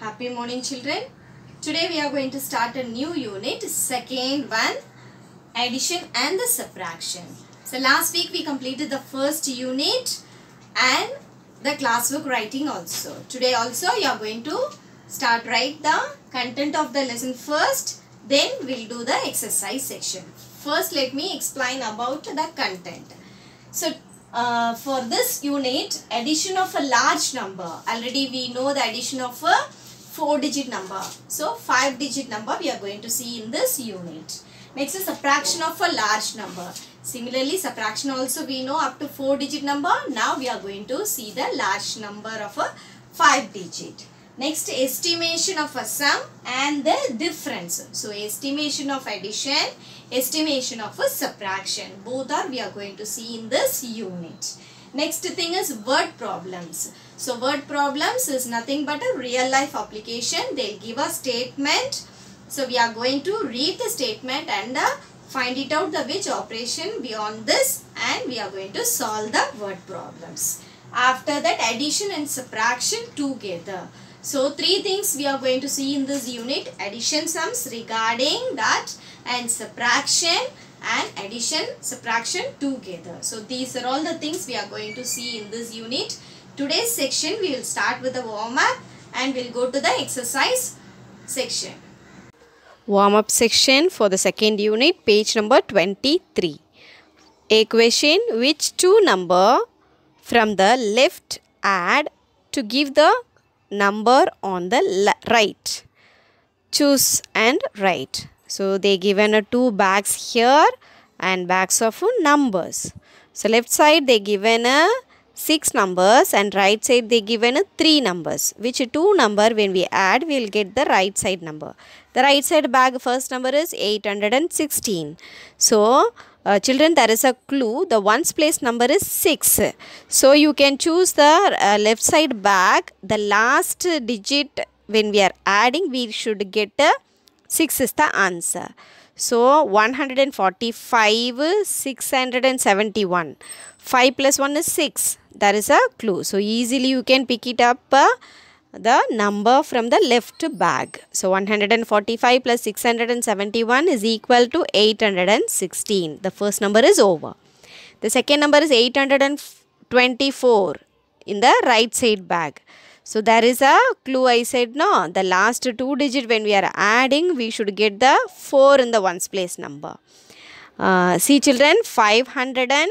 Happy morning children. Today we are going to start a new unit, second one, addition and the subtraction. So last week we completed the first unit and the classwork writing also. Today also you are going to start write the content of the lesson first, then we'll do the exercise section. First let me explain about the content. So uh, for this unit addition of a large number already we know the addition of a four digit number. So five digit number we are going to see in this unit. Next is subtraction of a large number. Similarly subtraction also we know up to four digit number. Now we are going to see the large number of a five digit. Next estimation of a sum and the difference. So estimation of addition, estimation of a subtraction. Both are we are going to see in this unit. Next thing is word problems. So word problems is nothing but a real life application. They'll give a statement. So we are going to read the statement and uh, find it out the which operation beyond this and we are going to solve the word problems. After that addition and subtraction together. So three things we are going to see in this unit addition sums regarding that and subtraction and addition subtraction together. So these are all the things we are going to see in this unit. Today's section we will start with the warm up and we'll go to the exercise section. Warm up section for the second unit page number 23. A question which two number from the left add to give the number on the right. Choose and write. So they given a two bags here and bags of numbers. So left side they given a 6 numbers and right side they given 3 numbers which 2 number when we add we will get the right side number. The right side bag first number is 816. So uh, children there is a clue the ones place number is 6 so you can choose the uh, left side back the last digit when we are adding we should get uh, 6 is the answer so 145 671 5 plus 1 is 6 that is a clue. So easily you can pick it up uh, the number from the left bag. So 145 plus 671 is equal to 816. The first number is over. The second number is 824 in the right side bag. So there is a clue I said no. The last two digit when we are adding we should get the 4 in the ones place number. Uh, see children 500 and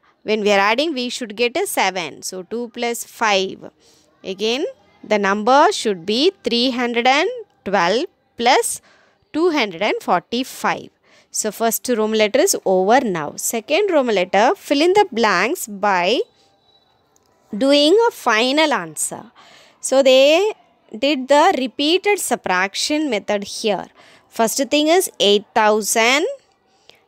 when we are adding we should get a 7 so 2 plus 5 again the number should be 312 plus 245 so first Roman letter is over now second Roman letter fill in the blanks by doing a final answer so they did the repeated subtraction method here first thing is 8000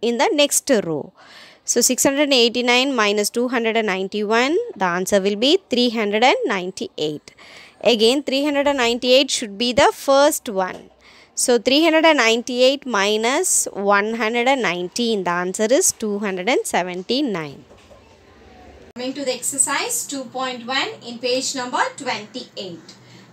in the next row. So 689 minus 291, the answer will be 398. Again 398 should be the first one. So 398 minus 119, the answer is 279. Coming to the exercise 2.1 in page number 28.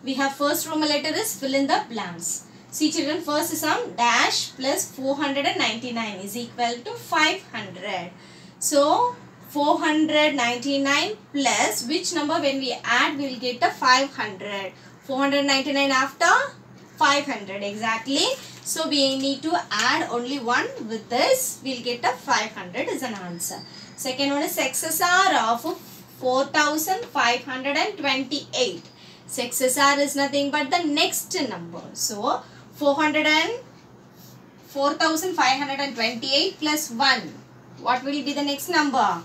We have first Roman letter is fill in the blanks. See children, first sum dash plus 499 is equal to 500. So, 499 plus which number when we add we will get a 500. 499 after 500 exactly. So, we need to add only one with this. We will get a 500 is an answer. Second one is XSR of 4528. XSR is nothing but the next number. So, 400 4528 plus 1. What will be the next number?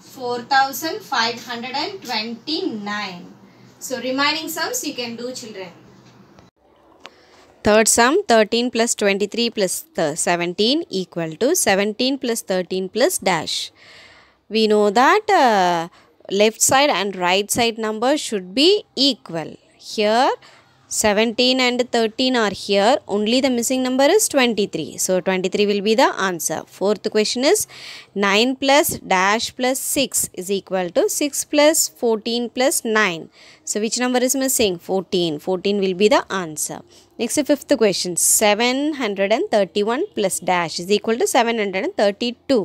4529. So remaining sums you can do children. Third sum 13 plus 23 plus 17 equal to 17 plus 13 plus dash. We know that uh, left side and right side number should be equal. Here 17 and 13 are here only the missing number is 23 so 23 will be the answer fourth question is 9 plus dash plus 6 is equal to 6 plus 14 plus 9 so which number is missing 14 14 will be the answer next fifth question 731 plus dash is equal to 732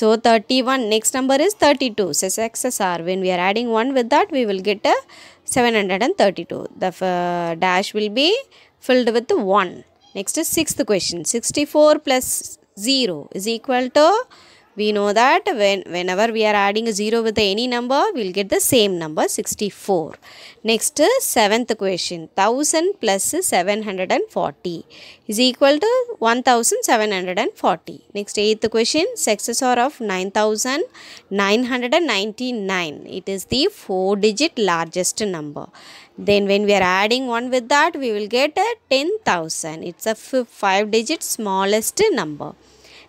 so 31 next number is 32 so success are when we are adding 1 with that we will get a 732. The uh, dash will be filled with 1. Next is sixth question. 64 plus 0 is equal to we know that when whenever we are adding a 0 with any number we'll get the same number 64 next seventh question 1000 plus 740 is equal to 1740 next eighth question successor of 9999 it is the four digit largest number then when we are adding one with that we will get a 10000 it's a five digit smallest number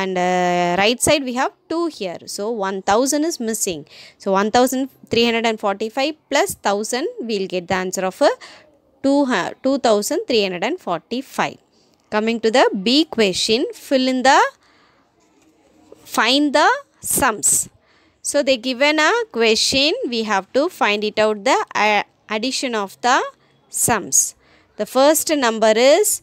and uh, right side we have 2 here so 1000 is missing so 1345 plus 1000 we'll get the answer of uh, two two thousand three 2345 coming to the b question fill in the find the sums so they given a question we have to find it out the uh, addition of the sums the first number is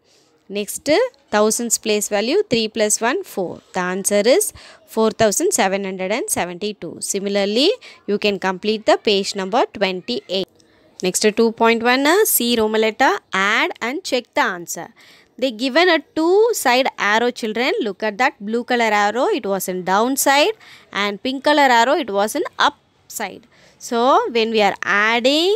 Next, thousands place value 3 plus 1, 4. The answer is 4772. Similarly, you can complete the page number 28. Next 2.1, see Roman letter, add and check the answer. They given a two side arrow children. Look at that blue color arrow, it was in downside and pink color arrow, it was in upside. So, when we are adding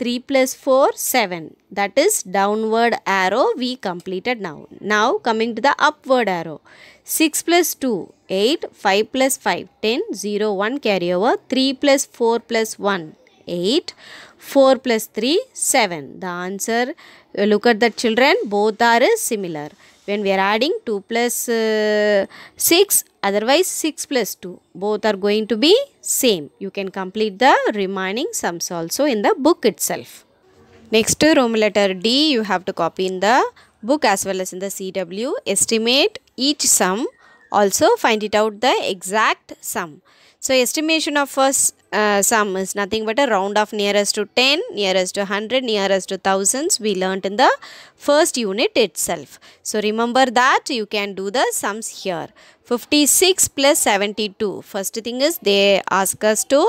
3 plus 4, 7. That is downward arrow we completed now. Now coming to the upward arrow. 6 plus 2, 8. 5 plus 5, 10. 0, 1 carry over. 3 plus 4 plus 1, 8. 4 plus 3, 7. The answer, look at the children, both are similar when we are adding 2 plus, uh, 6 otherwise 6 plus 2 both are going to be same you can complete the remaining sums also in the book itself next room letter d you have to copy in the book as well as in the cw estimate each sum also find it out the exact sum so estimation of first uh, sum is nothing but a round of nearest to 10, nearest to 100, nearest to thousands we learnt in the first unit itself. So remember that you can do the sums here. 56 plus 72. First thing is they ask us to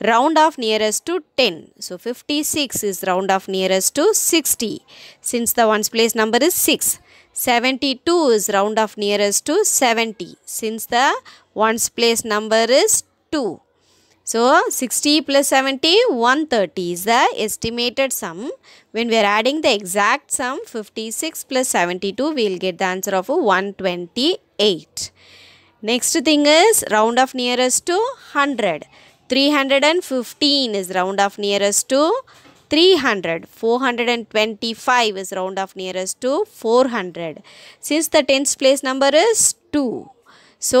round off nearest to 10. So 56 is round off nearest to 60 since the ones place number is 6. 72 is round off nearest to 70 since the ones place number is 2. So 60 plus 70, 130 is the estimated sum. When we are adding the exact sum 56 plus 72, we will get the answer of 128. Next thing is round of nearest to 100. 315 is round of nearest to 300. 425 is round of nearest to 400. Since the tens place number is 2. So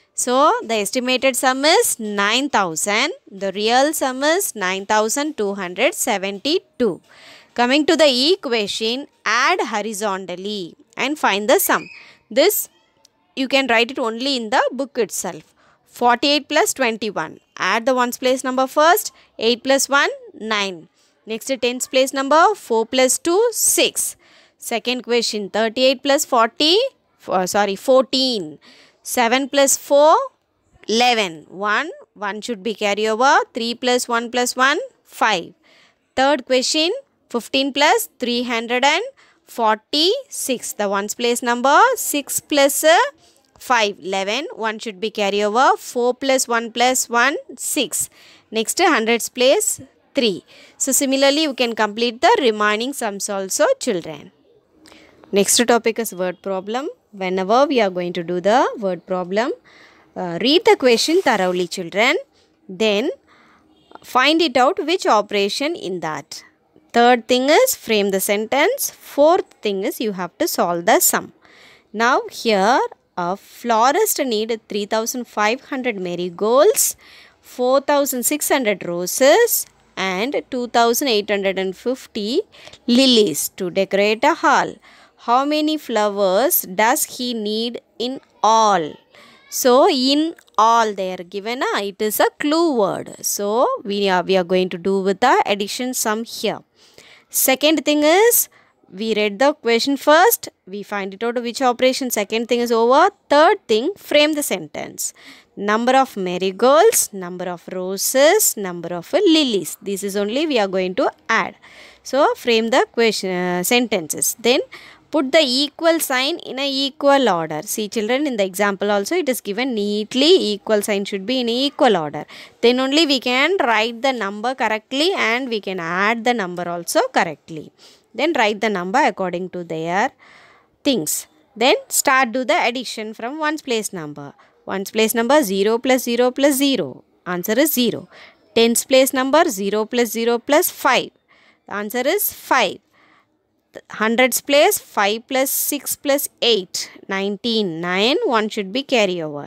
So, the estimated sum is 9000. The real sum is 9272. Coming to the equation, add horizontally and find the sum. This you can write it only in the book itself. 48 plus 21. Add the 1's place number first. 8 plus 1, 9. Next 10's place number 4 plus 2, 6. Second question 38 plus 40, for, sorry 14. 7 plus 4, 11. 1, 1 should be carry over. 3 plus 1 plus 1, 5. Third question, 15 plus 346. The ones place number 6 plus uh, 5, 11. 1 should be carry over. 4 plus 1 plus 1, 6. Next, hundreds place 3. So, similarly, you can complete the remaining sums also, children. Next topic is word problem whenever we are going to do the word problem, uh, read the question thoroughly children. Then find it out which operation in that. Third thing is frame the sentence. Fourth thing is you have to solve the sum. Now here a florist need 3500 marigolds, 4600 roses and 2850 lilies to decorate a hall how many flowers does he need in all? So, in all they are given, ah, it is a clue word. So, we are, we are going to do with the addition sum here. Second thing is, we read the question first, we find it out which operation, second thing is over, third thing, frame the sentence. Number of marigolds, number of roses, number of lilies. This is only we are going to add. So, frame the question uh, sentences. Then, Put the equal sign in a equal order. See children, in the example also it is given neatly equal sign should be in equal order. Then only we can write the number correctly and we can add the number also correctly. Then write the number according to their things. Then start do the addition from one's place number. One's place number 0 plus 0 plus 0. Answer is 0. Tens place number 0 plus 0 plus 5. answer is 5 hundreds place 5 plus 6 plus 8 19 9 1 should be carry over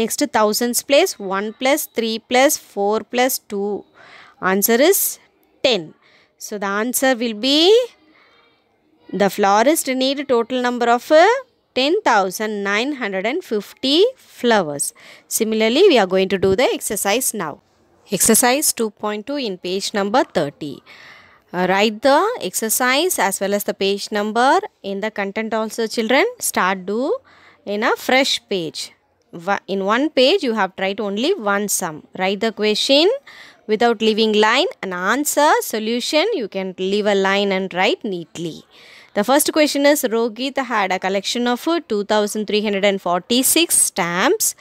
next thousands place 1 plus 3 plus 4 plus 2 answer is 10 so the answer will be the florist need a total number of uh, 10,950 flowers. Similarly, we are going to do the exercise now. Exercise 2.2 in page number 30. Uh, write the exercise as well as the page number in the content also children start do in a fresh page in one page you have tried only one sum write the question without leaving line and answer solution you can leave a line and write neatly the first question is Rohit had a collection of 2346 stamps.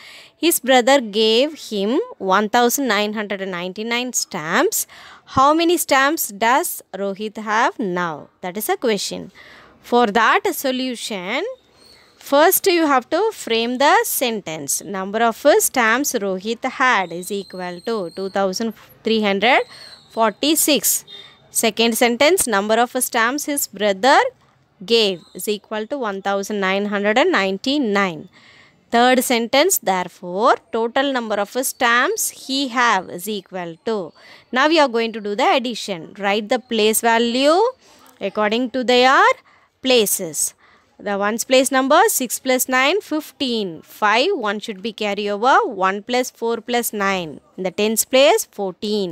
His brother gave him 1999 stamps. How many stamps does Rohit have now? That is a question. For that solution, First, you have to frame the sentence. Number of stamps Rohit had is equal to 2346. Second sentence, number of stamps his brother gave is equal to 1999. Third sentence, therefore, total number of stamps he have is equal to. Now we are going to do the addition. Write the place value according to their places. The 1's place number 6 plus 9, 15. 5, 1 should be carry over. 1 plus 4 plus 9. In the 10's place, 14.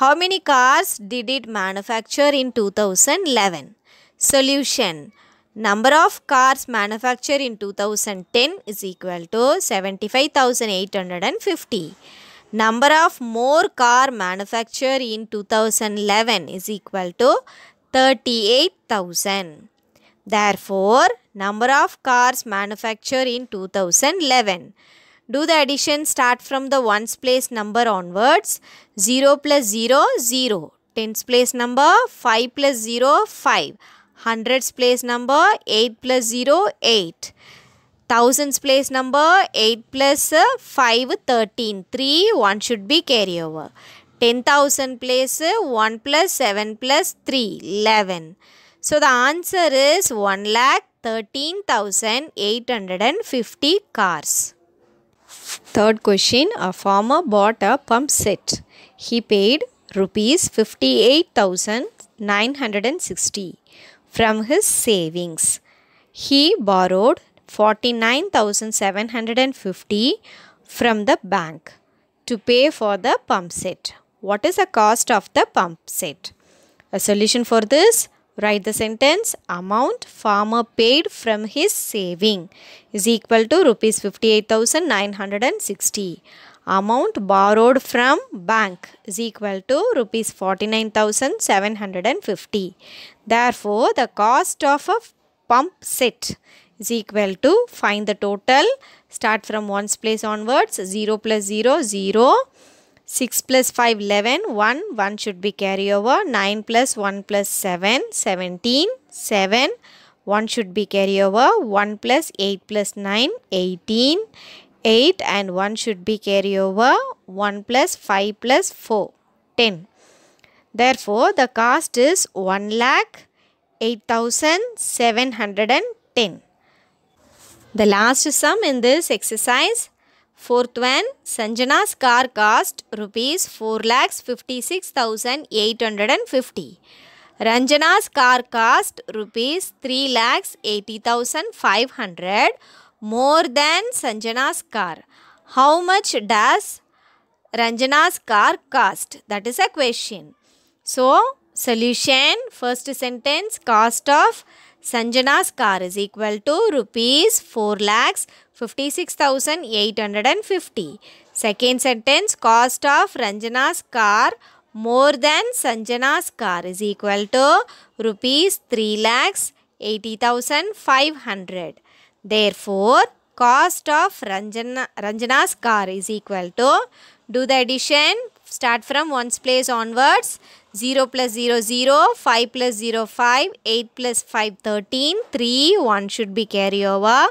How many cars did it manufacture in 2011? Solution Number of cars manufactured in 2010 is equal to 75,850. Number of more car manufactured in 2011 is equal to 38,000. Therefore, number of cars manufactured in 2011 do the addition start from the ones place number onwards. 0 plus 0, 0. Tens place number 5 plus 0, 5. Hundreds place number 8 plus 0, 8. Thousands place number 8 plus uh, 5, 13. 3, 1 should be carry over. 10,000 place uh, 1 plus 7 plus 3, 11. So the answer is 1 lakh 13,850 cars. Third question A farmer bought a pump set. He paid rupees 58,960 from his savings. He borrowed 49,750 from the bank to pay for the pump set. What is the cost of the pump set? A solution for this Write the sentence amount farmer paid from his saving is equal to rupees 58,960. Amount borrowed from bank is equal to rupees 49,750. Therefore, the cost of a pump set is equal to find the total. Start from ones place onwards 0 plus 0 0 6 plus 5 11 1 1 should be carry over 9 plus 1 plus 7 17 7 1 should be carry over 1 plus 8 plus 9 18 8 and 1 should be carry over 1 plus 5 plus 4 10 therefore the cost is 1 lakh 8710 the last sum in this exercise Fourth one, Sanjana's car cost rupees 4 lakhs 56,850. Ranjana's car cost rupees 3 lakhs 80,500 more than Sanjana's car. How much does Ranjana's car cost? That is a question. So, solution first sentence cost of Sanjana's car is equal to rupees 4 lakhs 56,850. Second sentence, cost of Ranjana's car more than Sanjana's car is equal to rupees 3 lakhs 80,500. Therefore, cost of Ranjana, Ranjana's car is equal to, do the addition, start from 1's place onwards, 0 plus 0, 0, 5 plus 0, 5, 8 plus 5, 13, 3, 1 should be carry over.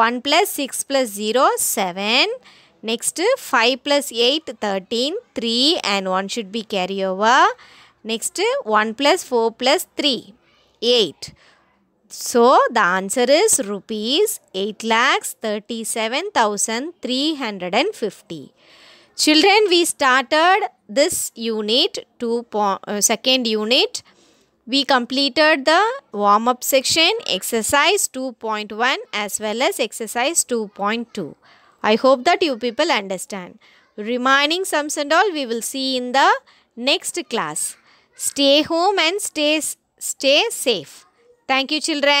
1 plus 6 plus 0, 7. Next 5 plus 8, 13, 3 and 1 should be carry over. Next 1 plus 4 plus 3, 8. So the answer is rupees 8 lakhs 37,350. Children, we started this unit, two uh, second unit we completed the warm up section exercise 2.1 as well as exercise 2.2. I hope that you people understand. Remaining sums and all we will see in the next class. Stay home and stay, stay safe. Thank you children.